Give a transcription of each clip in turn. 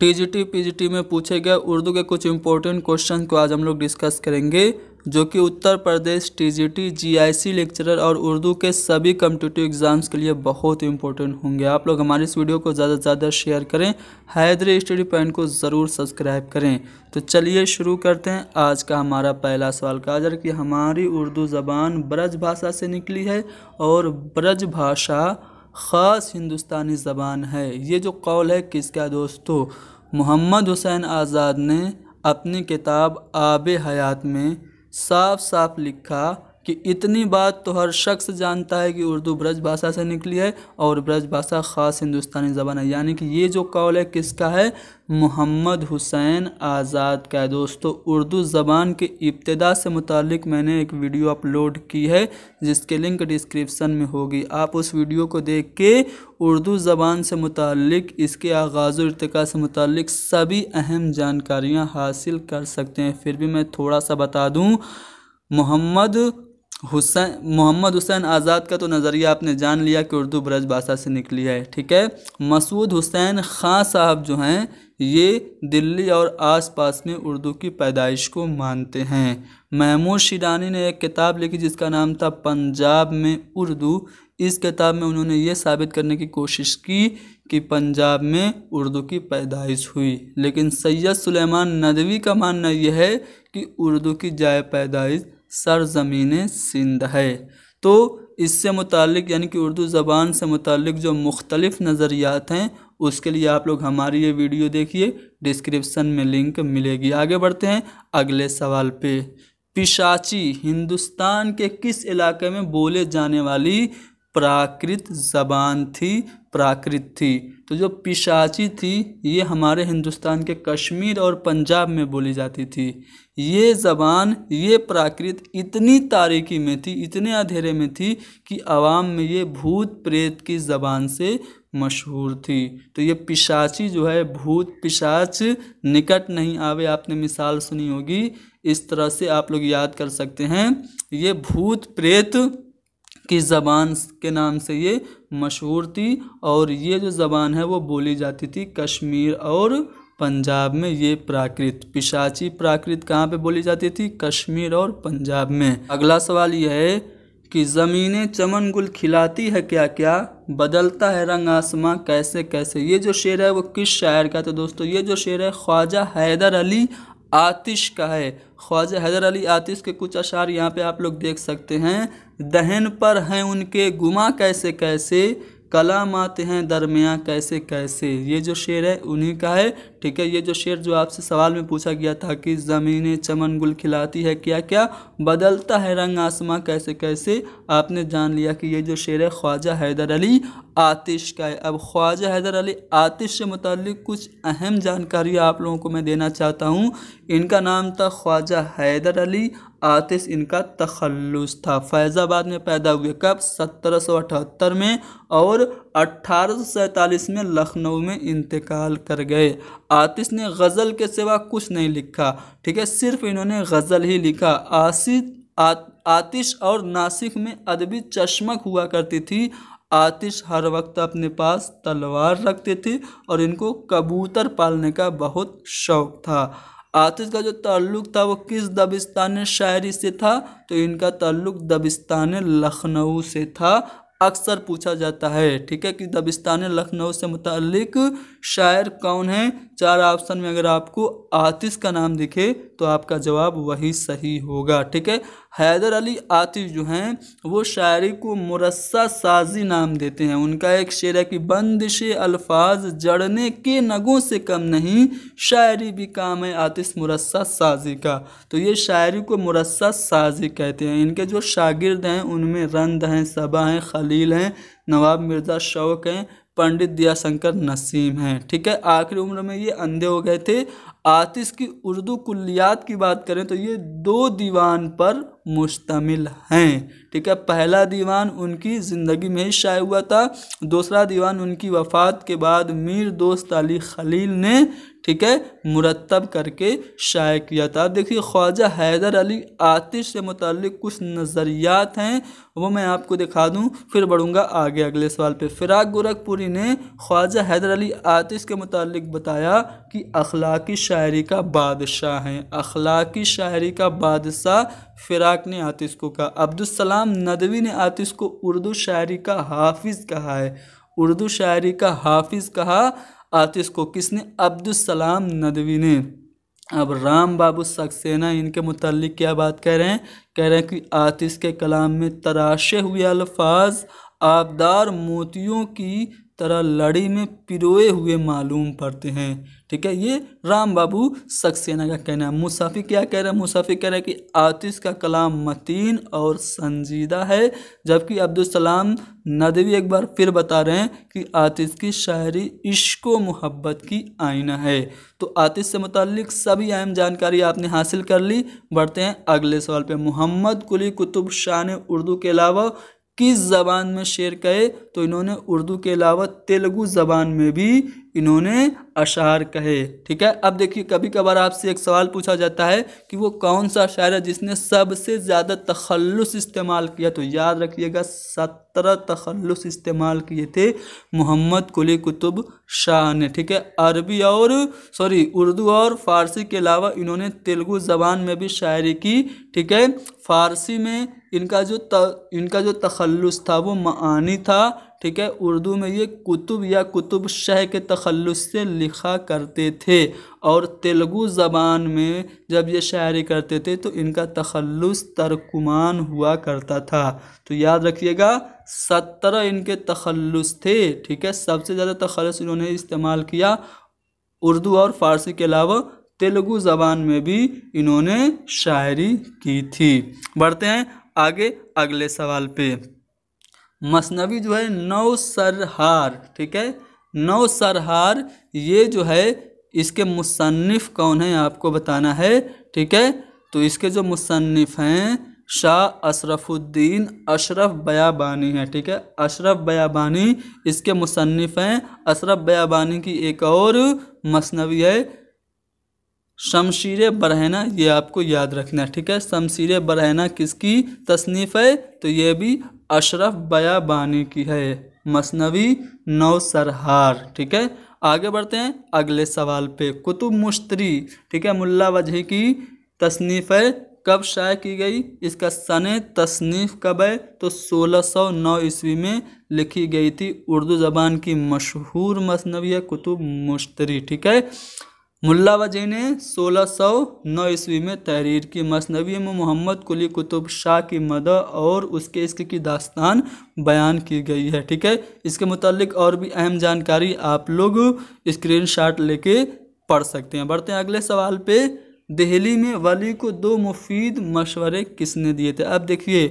TGT PGT में पूछे गए उर्दू के कुछ इंपॉर्टेंट क्वेश्चन को आज हम लोग डिस्कस करेंगे जो कि Uttar Pradesh TGT GIC lecturer और उर्दू के सभी कम्पिटेटिव एग्ज़ाम्स के लिए बहुत इंपॉर्टेंट होंगे आप लोग हमारे इस वीडियो को ज़्यादा से ज़्यादा शेयर करें हैदर स्टडी पॉइंट को ज़रूर सब्सक्राइब करें तो चलिए शुरू करते हैं आज का हमारा पहला सवाल का आजर कि हमारी उर्दू ज़बान ब्रज भाषा से निकली है और ब्रज भाषा ख़ास हिंदुस्तानी ज़बान है ये जो कौल है किसका दोस्तों मोहम्मद हुसैन आज़ाद ने अपनी किताब आब हयात में साफ साफ लिखा कि इतनी बात तो हर शख्स जानता है कि उर्दू ब्रज भाषा से निकली है और ब्रज भाषा ख़ास हिंदुस्तानी ज़बान है यानी कि ये जो कौल है किसका है मोहम्मद हुसैन आज़ाद का है दोस्तों उर्दू ज़बान के इब्तदा से मुतक मैंने एक वीडियो अपलोड की है जिसके लिंक डिस्क्रिप्सन में होगी आप उस वीडियो को देख के उर्दू ज़बान से मुतक इसके आगाज़ इरतका से मुतक सभी अहम जानकारियाँ हासिल कर सकते हैं फिर भी मैं थोड़ा सा बता दूँ मोहम्मद हुसैन मोहम्मद हुसैन आज़ाद का तो नज़रिया आपने जान लिया कि उर्दू ब्रज भाषा से निकली है ठीक है मसूद हुसैन खां साहब जो हैं ये दिल्ली और आसपास में उर्दू की पैदाइश को मानते हैं महमूद शिरानी ने एक किताब लिखी जिसका नाम था पंजाब में उर्दू इस किताब में उन्होंने ये साबित करने की कोशिश की कि पंजाब में उर्दू की पैदाइश हुई लेकिन सैयद सुलेमान नदवी का मानना यह है कि उर्दू की जाय पैदाइश सरजमीन सिंध है तो इससे मुतक यानी कि उर्दू ज़बान से मुतक जो मुख्तलिफ़ नज़रियात हैं उसके लिए आप लोग हमारी ये वीडियो देखिए डिस्क्रिप्सन में लिंक मिलेगी आगे बढ़ते हैं अगले सवाल पे पिशाची हिंदुस्तान के किस इलाके में बोले जाने वाली प्राकृत ज़बान थी प्राकृत थी तो जो पिशाची थी ये हमारे हिंदुस्तान के कश्मीर और पंजाब में बोली जाती थी ये ज़बान ये प्राकृत इतनी तारीकी में थी इतने अंधेरे में थी कि आवाम में ये भूत प्रेत की ज़बान से मशहूर थी तो ये पिशाची जो है भूत पिशाच निकट नहीं आवे आपने मिसाल सुनी होगी इस तरह से आप लोग याद कर सकते हैं ये भूत प्रेत की ज़बान के नाम से ये मशहूर थी और ये जो ज़बान है वो बोली जाती थी कश्मीर और पंजाब में ये प्राकृत पिशाची प्राकृत कहाँ पे बोली जाती थी कश्मीर और पंजाब में अगला सवाल यह है कि ज़मीनें चमन गुल खिलाती है क्या क्या बदलता है रंग आसमां कैसे कैसे ये जो शेर है वो किस शायर का था तो दोस्तों ये जो शेर है ख्वाजा हैदर अली आतिश का है ख्वाजा हैदर अली आतिश के कुछ अशार यहाँ पे आप लोग देख सकते हैं दहन पर हैं उनके गुमा कैसे कैसे कलाम आते हैं दरमिया कैसे कैसे ये जो शेर है उन्हीं का है ठीक है ये जो शेर जो आपसे सवाल में पूछा गया था कि ज़मीनें चमन गुल खिलाती है क्या क्या बदलता है रंग आसमां कैसे कैसे आपने जान लिया कि ये जो शेर है ख्वाजा हैदर अली आतिश का है अब ख्वाजा हैदर अली आतिश से मुतल कुछ अहम जानकारी आप लोगों को मैं देना चाहता हूँ इनका नाम था ख्वाजा हैदर अली आतिश इनका तखल्लुस था फैज़ाबाद में पैदा हुए कब सत्रह में और अट्ठारह में लखनऊ में इंतकाल कर गए आतिश ने गज़ल के सिवा कुछ नहीं लिखा ठीक है सिर्फ इन्होंने गज़ल ही लिखा आसिफ आतिश और नासिक में अदबी चश्मक हुआ करती थी आतिश हर वक्त अपने पास तलवार रखते थे और इनको कबूतर पालने का बहुत शौक़ था आतिश का जो ताल्लुक़ था वो किस दबिस्तान शायरी से था तो इनका ताल्लुक़ दबिस्तान लखनऊ से था अक्सर पूछा जाता है ठीक है कि दबिस्तान लखनऊ से मुतलिक शायर कौन है चार ऑप्शन में अगर आपको आतिश का नाम दिखे तो आपका जवाब वही सही होगा ठीक है हैदर अली आतिश जो हैं वो शायरी को मुरस्सा साजी नाम देते हैं उनका एक शेर है कि बंदिश अल्फाज जड़ने के नगों से कम नहीं शायरी भी काम है आतिश मुरस्सा साजी का तो ये शायरी को मुरस्सा साजी कहते हैं इनके जो शागिर्द हैं उनमें रंद हैं सबा हैं खली खलील हैं नवाब मिर्ज़ा शौक हैं पंडित दयाशंकर नसीम हैं ठीक है आखिरी उम्र में ये अंधे हो गए थे आतिश की उर्दू कुल्लियात की बात करें तो ये दो दीवान पर मुश्तमिल हैं ठीक है पहला दीवान उनकी ज़िंदगी में ही शाये हुआ था दूसरा दीवान उनकी वफ़ात के बाद मीर दोस्त अली खलील ने ठीक है मुरतब करके शाये किया था देखिए ख्वाजा हैदर अली आतिश से मुतक कुछ नज़रियात हैं वो मैं आपको दिखा दूँ फिर बढ़ूँगा आगे अगले सवाल पर फिराक गोरखपुरी ने ख्वाजा हैदर अली आतिश के मुतक बताया कि अखलाकी शायरी का बादशाह हैं अखलाकी शायरी का बादशाह फ़िराक ने आतिश को कहा अब्दुलसलाम नदवी ने आतिश को उर्दू शायरी का हाफिज़ कहा है उर्दू शायरी का हाफिज़ कहा आतिश को किसने अब्दुलसलाम नदवी ने अब राम बाबू सक्सेना इनके मतलब क्या बात कह रहे हैं कह रहे हैं कि आतिश के कलाम में तराशे हुए अल्फाज आबदार मोतियों की तरह लड़ी में पिरोए हुए मालूम पड़ते हैं ठीक है ये राम बाबू सक्सेना का कहना है मुसाफिर क्या कह रहे हैं मुसाफिर कह रहे हैं कि आतिश का कलाम मतीन और संजीदा है जबकि अब्दुलसलाम नदवी एक बार फिर बता रहे हैं कि आतिश की शायरी इश्को मोहब्बत की आईना है तो आतिश से मुतल सभी अहम जानकारी आपने हासिल कर ली बढ़ते हैं अगले सवाल पर मोहम्मद कुली कुतुब शाह ने उर्दू के अलावा किस ज़बान में शेर कहे तो इन्होंने उर्दू के अलावा तेलुगु ज़बान में भी इन्होंने अशार कहे ठीक है अब देखिए कभी कभार आपसे एक सवाल पूछा जाता है कि वो कौन सा शायर है जिसने सबसे ज़्यादा तखल्लुस इस्तेमाल किया तो याद रखिएगा सत्रह तखल्लुस इस्तेमाल किए थे मोहम्मद कुली कुतुब शाह ने ठीक है अरबी और सॉरी उर्दू और फारसी के अलावा इन्होंने तेलुगु ज़बान में भी शायरी की ठीक है फारसी में इनका जो त, इनका जो तखल्लुस था वो मानी था ठीक है उर्दू में ये कुतुब या कुतुब शह के तखलुस से लिखा करते थे और तेलुगु ज़बान में जब ये शायरी करते थे तो इनका तखलुस तरकुमान हुआ करता था तो याद रखिएगा सत्रह इनके तखलुस थे ठीक है सबसे ज़्यादा तखलस इन्होंने इस्तेमाल किया उर्दू और फ़ारसी के अलावा तेलुगु ज़बान में भी इन्होंने शायरी की थी बढ़ते हैं आगे अगले सवाल पे मसनवी जो है नौ सरहार ठीक है नौ सरहार ये जो है इसके मुसनफ़ कौन है आपको बताना है ठीक है तो इसके जो मुसनफ़ हैं शाह अशरफुद्दीन अशरफ बयाबानी है ठीक है अशरफ बयाबानी इसके मुसनफ़ हैं अशरफ बयाबानी की एक और मसनवी है शमशीर बरहना ये आपको याद रखना है ठीक है शमशीर बरहना किसकी तसनीफ़ है तो ये भी अशरफ बयाबानी की है मसनवी नौ सरहार ठीक है आगे बढ़ते हैं अगले सवाल पे कुतुब मुश्तरी ठीक है मुल्ला वजह की तसनीफ़ है कब शाये की गई इसका सन तसनीफ़ कब है तो 1609 ईस्वी में लिखी गई थी उर्दू ज़बान की मशहूर मसनवी है कुतुब मुश्तरी ठीक है मुल्ला वजह ने सोलह सौ नौ ईस्वी में तहरीर की मसनवी में मोहम्मद कुली कुतुब शाह की मदद और उसके इश्क की दास्तान बयान की गई है ठीक है इसके मतलब और भी अहम जानकारी आप लोग स्क्रीन ले लेके पढ़ सकते हैं बढ़ते हैं अगले सवाल पे दिल्ली में वली को दो मुफीद मशवरे किसने दिए थे अब देखिए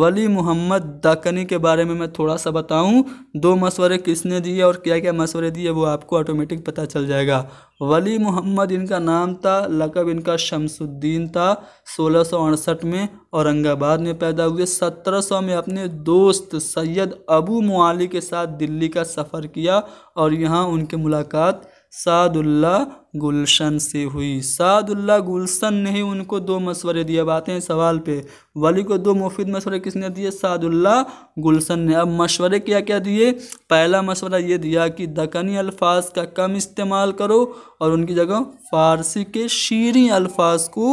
वली मोहम्मद दाकनी के बारे में मैं थोड़ा सा बताऊं दो मशवरे किसने दिए और क्या क्या मशवरे दिए वो आपको ऑटोमेटिक पता चल जाएगा वली मोहम्मद इनका नाम था लकब इनका शमसुद्दीन था सोलह में औरंगाबाद में पैदा हुए 1700 में अपने दोस्त सैयद अबू मोली के साथ दिल्ली का सफ़र किया और यहाँ उनकी मुलाकात सादुल्ला गुलशन से हुई सादुल्ला गुलशन ने ही उनको दो मशवरे दिए बातें सवाल पे वली को दो मुफीद मशवरे किसने दिए सादुल्ला गुलशन ने अब मशवरे क्या क्या दिए पहला मशवरा ये दिया कि दकनी अल्फाज का कम इस्तेमाल करो और उनकी जगह फ़ारसी के शीरी अल्फाज को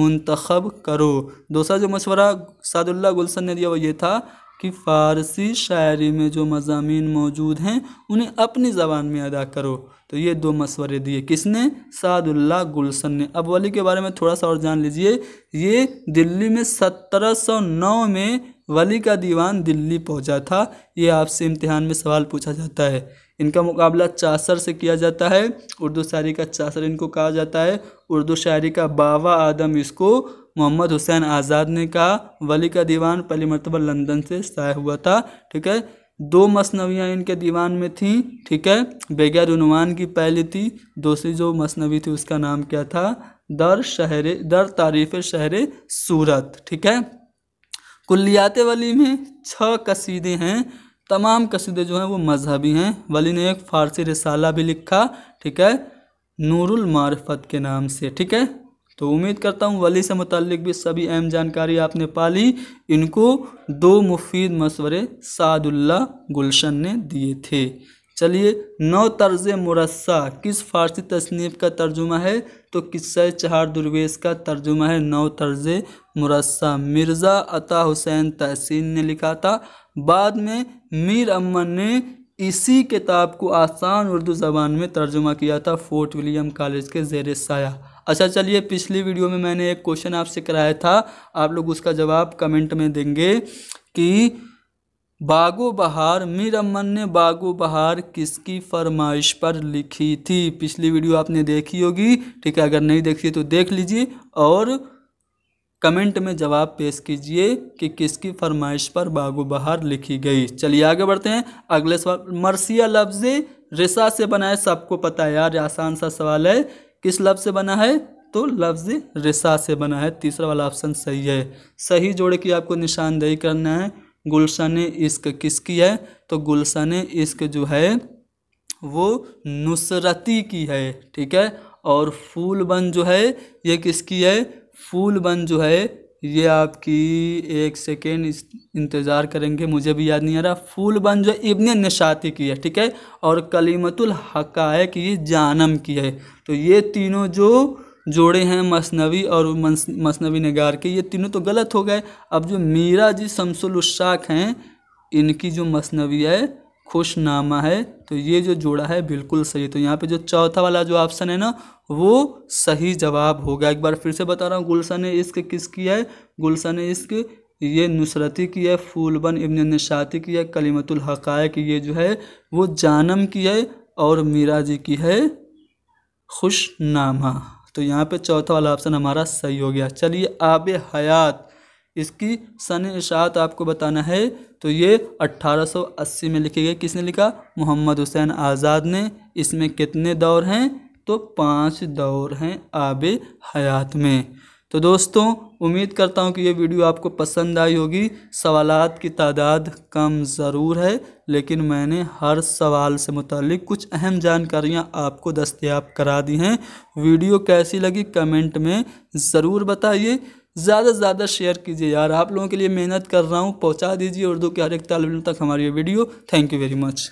मंतखब करो दूसरा जो मशवरा सादुल्ला गुलशन ने दिया वो ये था कि फ़ारसी शायरी में जो मजामी मौजूद हैं उन्हें अपनी ज़बान में अदा करो तो ये दो मशवरे दिए किसने सादुल्ला गुलसन ने अब वली के बारे में थोड़ा सा और जान लीजिए ये दिल्ली में सत्रह सौ नौ में वली का दीवान दिल्ली पहुंचा था ये आपसे इम्तिहान में सवाल पूछा जाता है इनका मुकाबला चासर से किया जाता है उर्दू शायरी का चासर इनको कहा जाता है उर्दू शायरी का बाबा आदम इसको मोहम्मद हुसैन आज़ाद ने कहा वली का दीवान पहली मरतबा लंदन से शायद हुआ था ठीक है दो मसनवियाँ इनके दीवान में थीं ठीक है बगैर उनवान की पहली थी दूसरी जो मसनवी थी उसका नाम क्या था दर शहर दर तारीफ़ शहर सूरत ठीक है कुलियात वली में छः कसीदे हैं तमाम कसीदे जो हैं वो मजहबी हैं वली ने एक फ़ारसी रसाला भी लिखा ठीक है नूरुल मारफत के नाम से ठीक है तो उम्मीद करता हूँ वली से मुतलिक भी सभी अहम जानकारी आपने पा ली इनको दो मुफीद मशवरे सादुल्ला गुलशन ने दिए थे चलिए नौ तर्ज मुरस्सा किस फ़ारसी तसनीफ़ का तर्जुमा है तो किस्सा चहार दुर्वेश का तर्जुमा है नौ तर्ज मुरस्सा मिर्ज़ा अता हुसैन तहसीन ने लिखा था बाद में मीर अमन ने इसी किताब को आसान उर्दू ज़बान में तर्जुमा किया था फोर्ट विलियम कॉलेज के जेर साया अच्छा चलिए पिछली वीडियो में मैंने एक क्वेश्चन आपसे कराया था आप लोग उसका जवाब कमेंट में देंगे कि बागो बहार मीर अमन ने बागो बहार किसकी फरमाइश पर लिखी थी पिछली वीडियो आपने देखी होगी ठीक है अगर नहीं देखी तो देख लीजिए और कमेंट में जवाब पेश कीजिए कि किसकी फरमाइश पर बागो बहार लिखी गई चलिए आगे बढ़ते हैं अगले सवाल मरसिया लफ्ज़ रिसा से बना है सबको पता है यार आसान सा सवाल है किस लफ्ज़ से बना है तो लफ्ज़ रिसा से बना है तीसरा वाला ऑप्शन सही है सही जोड़े की आपको निशानदेही करना है गुलशन इश्क किसकी है तो गुलशन इश्क जो है वो नुसरती की है ठीक है और फूल बन जो है ये किसकी है फूल बन जो है ये आपकी एक सेकेंड इंतज़ार करेंगे मुझे भी याद नहीं आ रहा फूल बन जो इब्न नशाती की है ठीक है और कलीमतुल हकायक ये जानम की है तो ये तीनों जो जोड़े हैं मसनवी और मसनवी नगार के ये तीनों तो गलत हो गए अब जो मीरा जी शमसुल उशाक हैं इनकी जो मसनवी है खुशनामा है तो ये जो जोड़ा है बिल्कुल सही तो यहाँ पे जो चौथा वाला जो ऑप्शन है ना वो सही जवाब होगा एक बार फिर से बता रहा हूँ गुलशन इश्क किसकी है गुलशन इश्क ये नुसरती की है फूलबन इबन नशाती की है कलीमतुल हक़ायक ये जो है वो जानम की है और मीरा जी की है खुशनामा तो यहाँ पे चौथा वाला ऑप्शन हमारा सही हो गया चलिए आब हयात इसकी सन इशात आपको बताना है तो ये 1880 में लिखी गई किसने लिखा मोहम्मद हुसैन आज़ाद ने इसमें कितने दौर हैं तो पांच दौर हैं आब हयात में तो दोस्तों उम्मीद करता हूँ कि ये वीडियो आपको पसंद आई होगी सवालात की तादाद कम ज़रूर है लेकिन मैंने हर सवाल से मुतलिक कुछ अहम जानकारियाँ आपको दस्तियाब करा दी हैं वीडियो कैसी लगी कमेंट में ज़रूर बताइए ज़्यादा से ज़्यादा शेयर कीजिए यार आप लोगों के लिए मेहनत कर रहा हूँ पहुँचा दीजिए उर्दू के हर एक तालब तक हमारी ये video thank you very much